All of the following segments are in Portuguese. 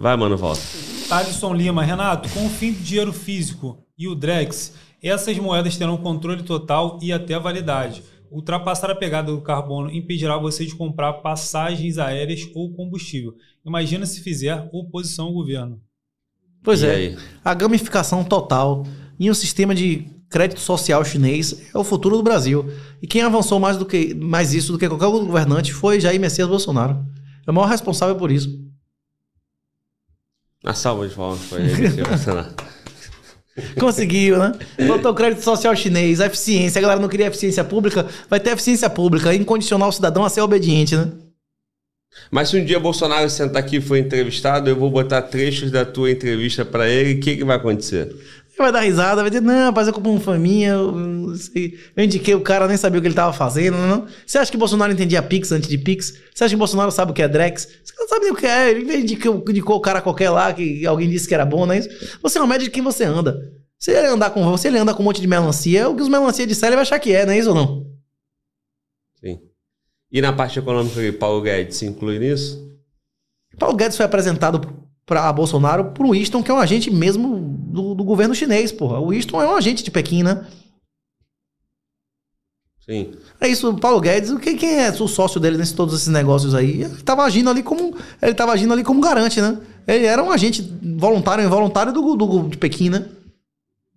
Vai, mano, volta. Alisson Lima, Renato, com o fim do dinheiro físico e o Drex, essas moedas terão controle total e até validade. Ultrapassar a pegada do carbono impedirá você de comprar passagens aéreas ou combustível. Imagina se fizer oposição ao governo. Pois e é. Aí? A gamificação total e um sistema de crédito social chinês é o futuro do Brasil. E quem avançou mais do que mais isso do que qualquer governante foi Jair Messias Bolsonaro. É o maior responsável por isso a ah, salva de palmas foi ele. Conseguiu, né? Botou crédito social chinês, a eficiência. A galera não queria eficiência pública, vai ter eficiência pública. É incondicional o cidadão a ser obediente, né? Mas se um dia Bolsonaro sentar aqui e for entrevistado, eu vou botar trechos da tua entrevista para ele. O que, que vai acontecer? vai dar risada, vai dizer, não, rapaz, eu comprei um faminha, eu, não sei. eu indiquei o cara, nem sabia o que ele estava fazendo, não, não. Você acha que Bolsonaro entendia Pix antes de Pix? Você acha que Bolsonaro sabe o que é Drex? Você não sabe nem o que é, ele indicou, indicou o cara qualquer lá, que alguém disse que era bom, não é isso? Você não mede de quem você anda. Se ele andar com, você ele com um monte de melancia, é o que os melancia disserem, ele vai achar que é, não é isso ou não? Sim. E na parte econômica, Paulo Guedes se inclui nisso? Paulo Guedes foi apresentado para Bolsonaro pro Easton, que é um agente mesmo do, do, governo chinês, porra. O Easton é um agente de Pequim, né? Sim. É isso, Paulo Guedes, quem, quem é o sócio dele nesses todos esses negócios aí? Ele agindo ali como. Ele tava agindo ali como garante, né? Ele era um agente voluntário, involuntário do, do, de Pequim, né?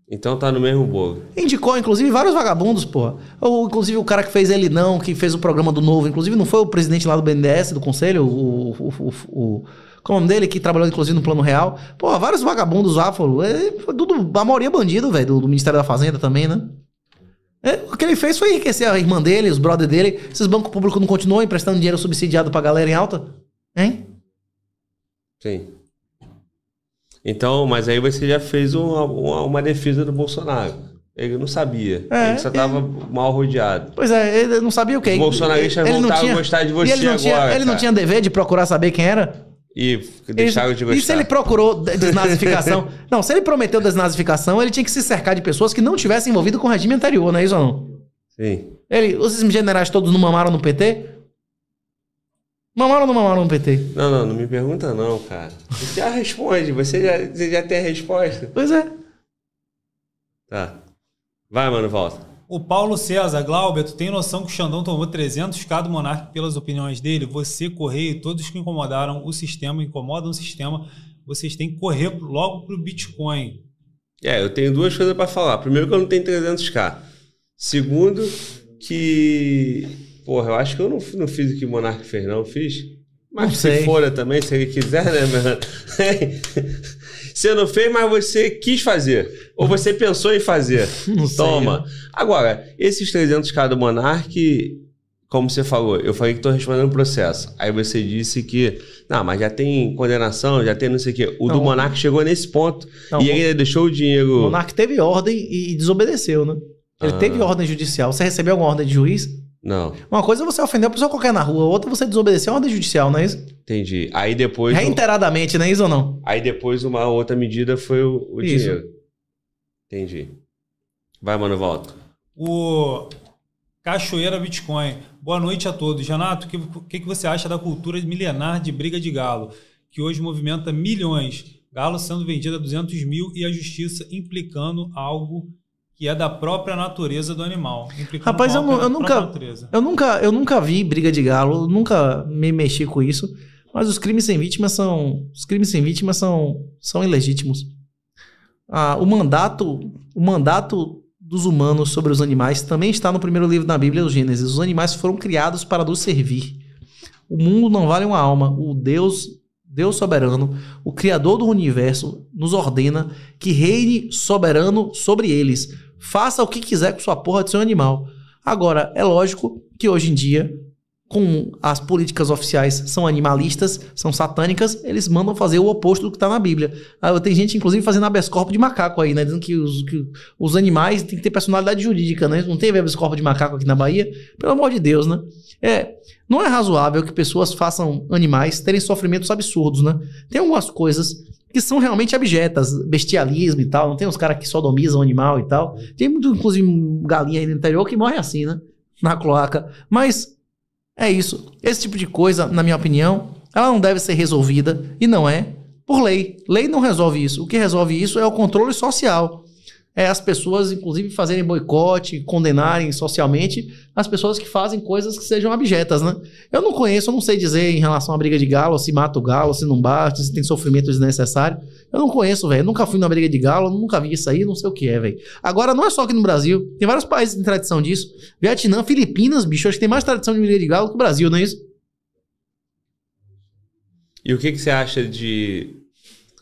Então tá no mesmo bolo. Indicou, inclusive, vários vagabundos, pô. Ou, inclusive, o cara que fez ele não, que fez o programa do Novo, inclusive, não foi o presidente lá do BNDES, do Conselho, o. o, o, o como é o nome dele, que trabalhou, inclusive, no Plano Real. Pô, vários vagabundos lá, falou. É, tudo, a maioria é bandido, velho, do, do, Ministério da Fazenda também, né? É, o que ele fez foi enriquecer a irmã dele, os brother dele. Esses bancos públicos não continuam emprestando dinheiro subsidiado pra galera em alta? Hein? Sim. Então, mas aí você já fez uma, uma, uma defesa do Bolsonaro. Ele não sabia. É, ele só estava é. mal rodeado. Pois é, ele não sabia o quê? O bolsonaristas ele, voltaram a gostar de você ele agora. Tinha, ele não tinha dever de procurar saber quem era? E deixaram ele, de gostar. E se ele procurou desnazificação? não, se ele prometeu desnazificação, ele tinha que se cercar de pessoas que não tivessem envolvido com o regime anterior, não é isso ou não? Sim. Ele, esses generais todos não mamaram no PT? Mamaram ou não mamaram no PT? Não, não, não me pergunta não, cara. Você já responde, você já, você já tem a resposta. Pois é. Tá. Vai, mano, volta. O Paulo César, Glauber, tu tem noção que o Xandão tomou 300k do Monarque pelas opiniões dele? Você, Correio, e todos que incomodaram o sistema, incomodam o sistema, vocês têm que correr logo pro Bitcoin. É, eu tenho duas coisas para falar. Primeiro que eu não tenho 300k. Segundo que Porra, eu acho que eu não, não fiz o que o Monark fez, não. Fiz? Mas não se folha também, se ele quiser, né, mano? você não fez, mas você quis fazer. Ou você pensou em fazer. Não Toma. Sei, né? Agora, esses 300k do Monark, como você falou, eu falei que estou respondendo o processo. Aí você disse que, não, mas já tem condenação, já tem não sei o quê. O não, do Monark chegou nesse ponto não, e ele deixou o dinheiro. O Monark teve ordem e desobedeceu, né? Ele ah. teve ordem judicial. Você recebeu alguma ordem de juiz? Não. Uma coisa é você ofender a pessoa qualquer na rua, outra é você desobedecer a ordem judicial, não é isso? Entendi. Aí depois. Reiteradamente, não é isso ou não? Aí depois uma outra medida foi o, o dinheiro. Entendi. Vai, mano, volta. O Cachoeira Bitcoin. Boa noite a todos. Renato, o que, que, que você acha da cultura milenar de briga de galo, que hoje movimenta milhões? Galo sendo vendido a 200 mil e a justiça implicando algo e é da própria natureza do animal. Rapaz, eu, eu nunca, eu nunca, eu nunca vi briga de galo, nunca me mexi com isso. Mas os crimes sem vítimas são, os crimes sem vítimas são, são ilegítimos. Ah, o mandato, o mandato dos humanos sobre os animais também está no primeiro livro da Bíblia, o Gênesis. Os animais foram criados para nos servir. O mundo não vale uma alma. O Deus, Deus soberano, o Criador do universo, nos ordena que reine soberano sobre eles. Faça o que quiser com sua porra de seu animal. Agora, é lógico que hoje em dia como as políticas oficiais são animalistas, são satânicas, eles mandam fazer o oposto do que está na Bíblia. Ah, tem gente, inclusive, fazendo habeas corpus de macaco aí, né? Dizendo que os, que os animais têm que ter personalidade jurídica, né? Não teve habeas corpus de macaco aqui na Bahia? Pelo amor de Deus, né? É, não é razoável que pessoas façam animais terem sofrimentos absurdos, né? Tem algumas coisas que são realmente abjetas, bestialismo e tal. Não tem uns caras que sodomizam animal e tal. Tem muito, inclusive, galinha aí no interior que morre assim, né? Na cloaca. Mas é isso. Esse tipo de coisa, na minha opinião, ela não deve ser resolvida e não é por lei. Lei não resolve isso. O que resolve isso é o controle social é as pessoas, inclusive, fazerem boicote, condenarem socialmente as pessoas que fazem coisas que sejam abjetas, né? Eu não conheço, eu não sei dizer em relação à briga de galo, se mata o galo, se não bate, se tem sofrimento desnecessário. Eu não conheço, velho. Nunca fui numa briga de galo, nunca vi isso aí, não sei o que é, velho. Agora, não é só aqui no Brasil, tem vários países que têm tradição disso. Vietnã, Filipinas, bicho, acho que tem mais tradição de briga de galo que o Brasil, não é isso? E o que, que você acha de.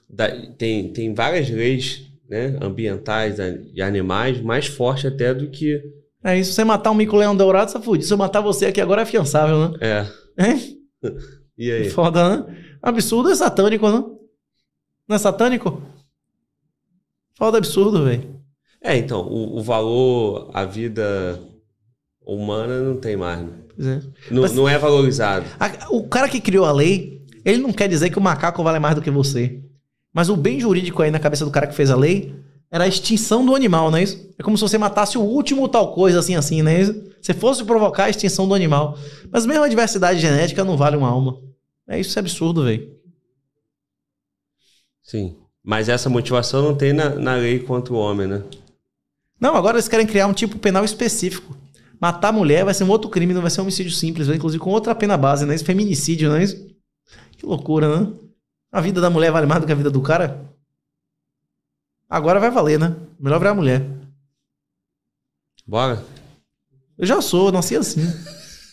Da... tem, tem várias leis né, ambientais e animais mais forte até do que. É isso, você matar um mico-leão dourado, você é fude. Se eu matar você aqui agora é fiançável, né? É. é? e aí? Foda, né? Absurdo é satânico, né? Não é satânico? Foda absurdo, velho. É, então, o, o valor, a vida humana não tem mais, né? É. Não, Mas, não é valorizado. A, o cara que criou a lei, ele não quer dizer que o macaco vale mais do que você. Mas o bem jurídico aí na cabeça do cara que fez a lei era a extinção do animal, não é isso? É como se você matasse o último tal coisa, assim, assim, não é isso? Você fosse provocar a extinção do animal. Mas mesmo a diversidade genética não vale uma alma. É isso, é absurdo, velho. Sim. Mas essa motivação não tem na, na lei contra o homem, né? Não, agora eles querem criar um tipo penal específico. Matar mulher vai ser um outro crime, não vai ser um homicídio simples, vai, inclusive com outra pena base, não é isso? Feminicídio, não é isso? Que loucura, né? A vida da mulher vale mais do que a vida do cara? Agora vai valer, né? Melhor virar mulher. Bora. Eu já sou, nasci assim.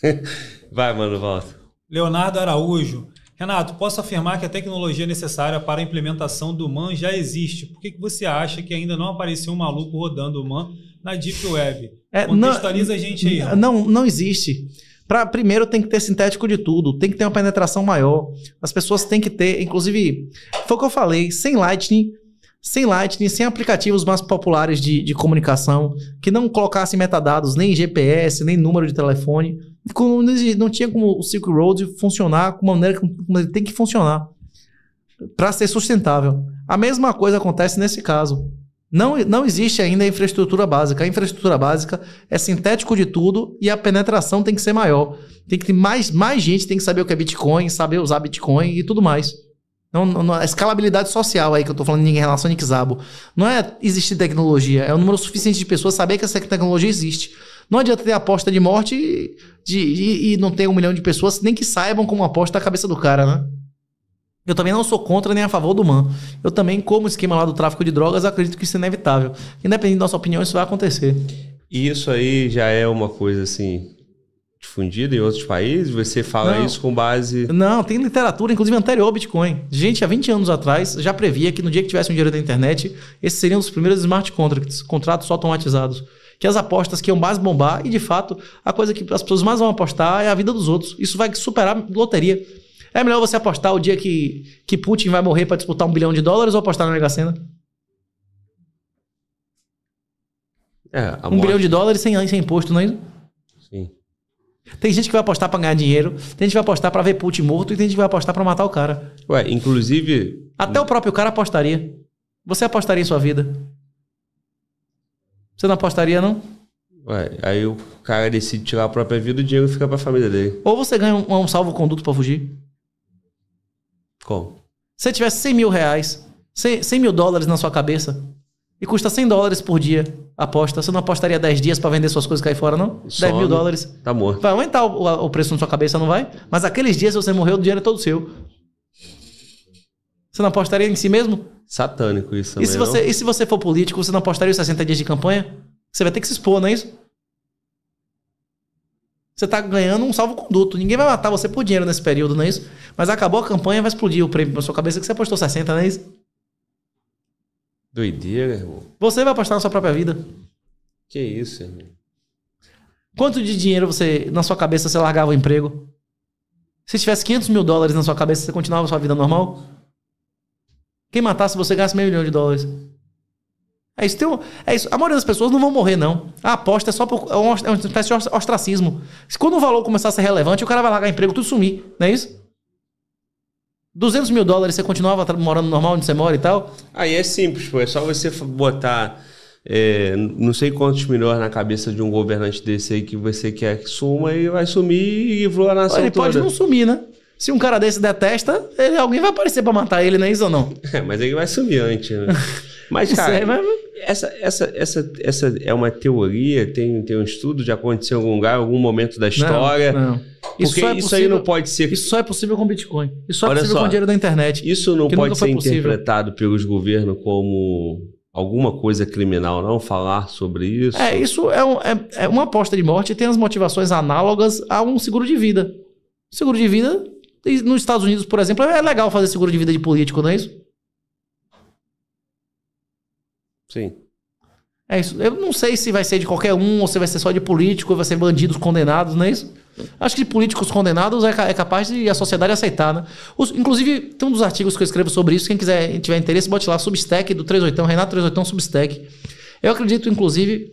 vai, mano, volta. Leonardo Araújo. Renato, posso afirmar que a tecnologia necessária para a implementação do MAN já existe. Por que, que você acha que ainda não apareceu um maluco rodando o MAN na Deep Web? É, Contextualiza não, a gente aí. Não, não existe. Pra, primeiro tem que ter sintético de tudo, tem que ter uma penetração maior. As pessoas têm que ter, inclusive, foi o que eu falei, sem Lightning, sem Lightning, sem aplicativos mais populares de, de comunicação, que não colocassem metadados, nem GPS, nem número de telefone. Não tinha como o Silk Road funcionar com uma maneira como ele tem que funcionar para ser sustentável. A mesma coisa acontece nesse caso. Não, não existe ainda a infraestrutura básica. A infraestrutura básica é sintético de tudo e a penetração tem que ser maior. Tem que ter mais, mais gente, tem que saber o que é Bitcoin, saber usar Bitcoin e tudo mais. Não, não, a escalabilidade social aí que eu tô falando em relação a Nixabo. Não é existir tecnologia, é o número suficiente de pessoas saber que essa tecnologia existe. Não adianta ter aposta de morte e, de, e, e não ter um milhão de pessoas nem que saibam como aposta a cabeça do cara, né? Eu também não sou contra nem a favor do MAN. Eu também, como esquema lá do tráfico de drogas, acredito que isso é inevitável. Independente da nossa opinião, isso vai acontecer. E isso aí já é uma coisa assim difundida em outros países? Você fala não, isso com base. Não, tem literatura, inclusive anterior ao Bitcoin. Gente, há 20 anos atrás já previa que no dia que tivesse um dinheiro da internet, esses seriam os primeiros smart contracts, contratos automatizados. Que as apostas que iam mais bombar, e de fato, a coisa que as pessoas mais vão apostar é a vida dos outros. Isso vai superar loteria. É melhor você apostar o dia que, que Putin vai morrer para disputar um bilhão de dólares ou apostar na Mega Sena? É, um morte. bilhão de dólares sem, sem imposto, não é isso? Sim. Tem gente que vai apostar para ganhar dinheiro, tem gente que vai apostar para ver Putin morto e tem gente que vai apostar para matar o cara. Ué, inclusive. Até o próprio cara apostaria. Você apostaria em sua vida? Você não apostaria, não? Ué, aí o cara decide tirar a própria vida, o dinheiro fica pra família dele. Ou você ganha um, um salvo-conduto para fugir. Se você tivesse 100 mil reais, 100, 100 mil dólares na sua cabeça, e custa 100 dólares por dia aposta, você não apostaria 10 dias para vender suas coisas e cair fora, não? Some, 10 mil dólares. Tá morto. Vai aumentar o, o, preço na sua cabeça, não vai? Mas aqueles dias, se você morreu, o dinheiro é todo seu. Você não apostaria em si mesmo? Satânico isso também, e se você E se você for político, você não apostaria os 60 dias de campanha? Você vai ter que se expor, não é isso? Você tá ganhando um salvo-conduto. Ninguém vai matar você por dinheiro nesse período, não é isso? Mas acabou a campanha, vai explodir o prêmio na sua cabeça que você apostou 60, não é isso? Doideira, irmão. Você vai apostar na sua própria vida. Que isso, irmão. Quanto de dinheiro você, na sua cabeça, você largava o emprego? Se tivesse 500 mil dólares na sua cabeça, você continuava a sua vida normal? Quem matasse você gasta meio milhão de dólares. É isso, um, é isso. A maioria das pessoas não vão morrer, não. A aposta é só por, é uma é espécie de ostracismo. Quando o valor começar a ser relevante, o cara vai largar emprego, tudo sumir, não é isso? 200 mil dólares, você continuava morando normal onde você mora e tal? Aí é simples, pô. É só você botar é, não sei quantos milhões na cabeça de um governante desse aí que você quer que suma e vai sumir e voar na nação Ele toda. pode não sumir, né? Se um cara desse detesta, ele, alguém vai aparecer para matar ele, não é isso ou não? É, mas ele vai sumir antes, né? Mas, cara, é, mas... Essa, essa, essa, essa é uma teoria, tem, tem um estudo, já aconteceu em algum lugar, em algum momento da história. Não, não. Isso, é possível, isso aí não pode ser. Isso só é possível com Bitcoin. Isso só é Olha possível só, com dinheiro da internet. Isso não pode ser interpretado pelos governos como alguma coisa criminal, não falar sobre isso. É, isso é, um, é, é uma aposta de morte e tem as motivações análogas a um seguro de vida. Seguro de vida, nos Estados Unidos, por exemplo, é legal fazer seguro de vida de político, não é isso? Sim. É isso. Eu não sei se vai ser de qualquer um, ou se vai ser só de político, ou vai ser bandidos condenados, não é isso? Acho que de políticos condenados é, é, capaz de a sociedade aceitar, né? Os, inclusive, tem um dos artigos que eu escrevo sobre isso. Quem quiser, tiver interesse, bote lá, Substack do 38, Renato 38 Substack. Eu acredito, inclusive,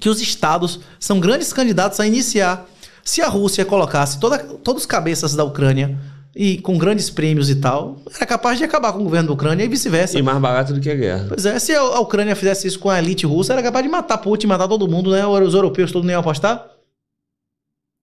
que os estados são grandes candidatos a iniciar. Se a Rússia colocasse toda, todos os cabeças da Ucrânia e com grandes prêmios e tal, era é capaz de acabar com o governo da Ucrânia e vice-versa. E mais barato do que a guerra. Pois é, se a Ucrânia fizesse isso com a elite russa, era capaz de matar Putin, matar todo mundo, né? os europeus todos nem iam apostar.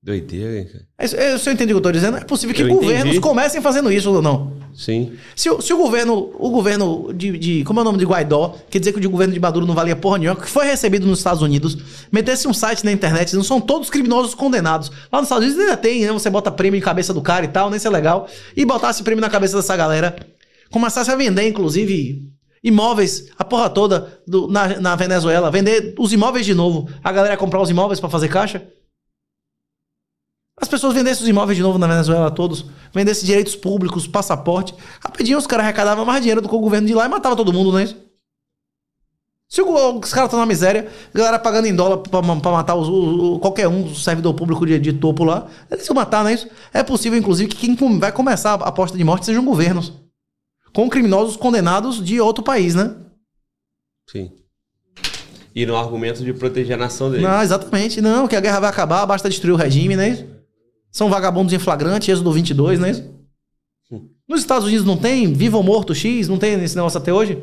Doideira, hein, cara? É, você é entende o que eu tô dizendo? É possível que eu governos entendi. comecem fazendo isso ou não. Sim. Se, o, se o governo, o governo de, de, Como é o nome de Guaidó? Quer dizer que o de governo de Maduro não valia porra nenhuma, que foi recebido nos Estados Unidos, metesse um site na internet, não são todos criminosos condenados. Lá nos Estados Unidos ainda tem, né? Você bota prêmio em cabeça do cara e tal, nem né? se é legal. E botasse prêmio na cabeça dessa galera. Começasse a vender, inclusive, imóveis, a porra toda do, na, na Venezuela, vender os imóveis de novo, a galera comprar os imóveis para fazer caixa. As pessoas vendessem os imóveis de novo na Venezuela todos, vendessem direitos públicos, passaporte. Rapidinho os caras arrecadavam mais dinheiro do que o governo de lá e matava todo mundo, não é isso? Se os caras estão na miséria, a galera pagando em dólar pra, matar os, o, qualquer um do servidor público de, de, topo lá, eles matar, não é isso? É possível, inclusive, que quem vai começar a aposta de morte sejam governos. Com criminosos condenados de outro país, né? Sim. E no argumento de proteger a nação deles. Não, exatamente. Não, que a guerra vai acabar, basta destruir o regime, não é isso? são vagabundos em flagrante, Êxodo 22, não é isso? Nos Estados Unidos não tem vivo ou morto X, não tem esse negócio até hoje?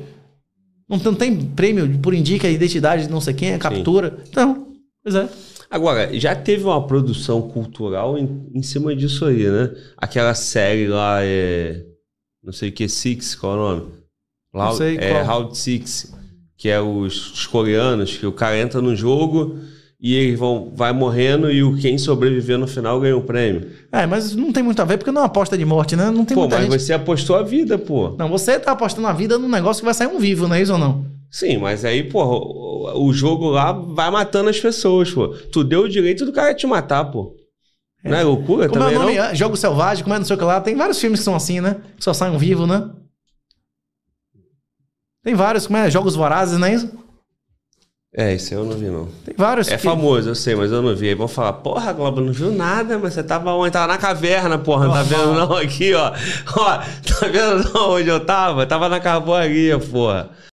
Não tem, não tem prêmio por indica a identidade de não sei quem, a é captura. Sim. Então, pois é. Agora, já teve uma produção cultural em, em cima disso aí, né? Aquela série lá, é, não sei o que, Six, qual é o nome? Loud, não sei, é, qual. Round Six, que é os, os coreanos, que o cara entra no jogo e eles vão, vai morrendo e o quem sobreviver no final ganha o um prêmio. É, mas não tem muito a ver porque não é uma aposta de morte, né? Não tem pô, mas gente... você apostou a vida, pô. Não, você tá apostando a vida num negócio que vai sair um vivo, não é isso ou não? Sim, mas aí, pô, o jogo lá vai matando as pessoas, pô. Tu deu o direito do cara te matar, pô. É. Não é loucura como também, é o nome? Não? É, jogo Selvagem, como é não sei o que lá. Tem vários filmes que são assim, né? Que só saem um vivo, né? Tem vários, como é? Jogos Vorazes, não é isso? É, isso eu não vi, não. Tem vários. É que... famoso, eu sei, mas eu não vi. Aí vão falar, porra, Globo, não viu nada, mas você tava onde? Tava na caverna, porra. Não tá vendo não aqui, ó. Ó, tá vendo não onde eu tava? Tava na carboaria, porra.